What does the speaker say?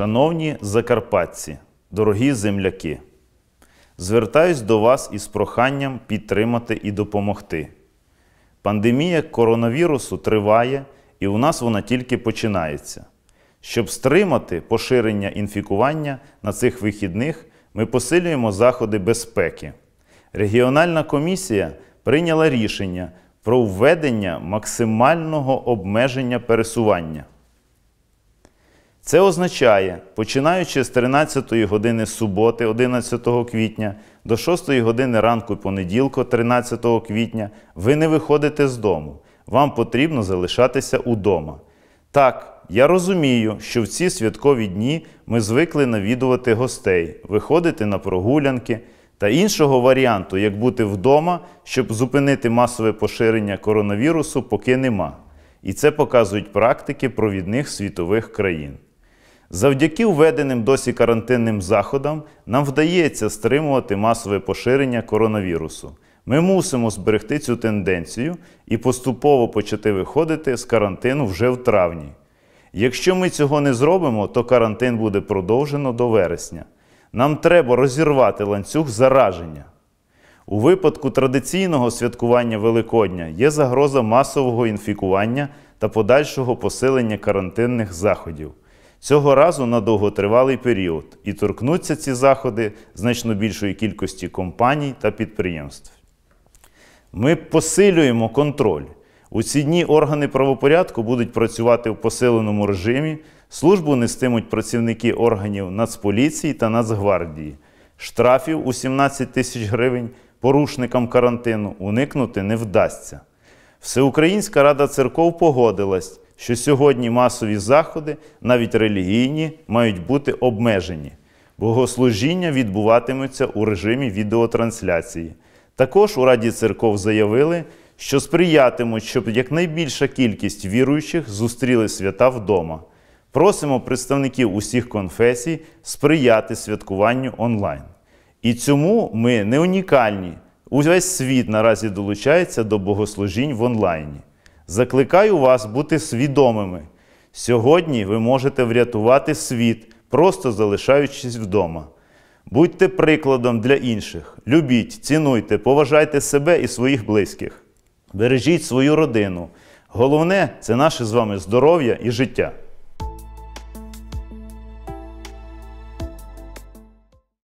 Шановні закарпатці, дорогі земляки, звертаюсь до вас із проханням підтримати і допомогти. Пандемія коронавірусу триває і у нас вона тільки починається. Щоб стримати поширення інфікування на цих вихідних, ми посилюємо заходи безпеки. Регіональна комісія прийняла рішення про введення максимального обмеження пересування. Це означає, починаючи з 13 ї години суботи, 11 квітня, до 6 ї години ранку понеділку, 13 квітня, ви не виходите з дому. Вам потрібно залишатися удома. Так, я розумію, що в ці святкові дні ми звикли навідувати гостей, виходити на прогулянки та іншого варіанту, як бути вдома, щоб зупинити масове поширення коронавірусу, поки нема. І це показують практики провідних світових країн. Завдяки введеним досі карантинним заходам нам вдається стримувати масове поширення коронавірусу. Ми мусимо зберегти цю тенденцію і поступово почати виходити з карантину вже в травні. Якщо ми цього не зробимо, то карантин буде продовжено до вересня. Нам треба розірвати ланцюг зараження. У випадку традиційного святкування Великодня є загроза масового інфікування та подальшого посилення карантинних заходів. Цього разу на довготривалий період і торкнуться ці заходи значно більшої кількості компаній та підприємств. Ми посилюємо контроль. У ці дні органи правопорядку будуть працювати в посиленому режимі, службу нестимуть працівники органів Нацполіції та Нацгвардії. Штрафів у 17 тисяч гривень порушникам карантину уникнути не вдасться. Всеукраїнська рада церков погодилась що сьогодні масові заходи, навіть релігійні, мають бути обмежені. Богослужіння відбуватимуться у режимі відеотрансляції. Також у Раді церков заявили, що сприятимуть, щоб якнайбільша кількість віруючих зустріли свята вдома. Просимо представників усіх конфесій сприяти святкуванню онлайн. І цьому ми не унікальні. Увесь світ наразі долучається до богослужінь в онлайні. Закликаю вас бути свідомими. Сьогодні ви можете врятувати світ, просто залишаючись вдома. Будьте прикладом для інших. Любіть, цінуйте, поважайте себе і своїх близьких. Бережіть свою родину. Головне це наше з вами здоров'я і життя.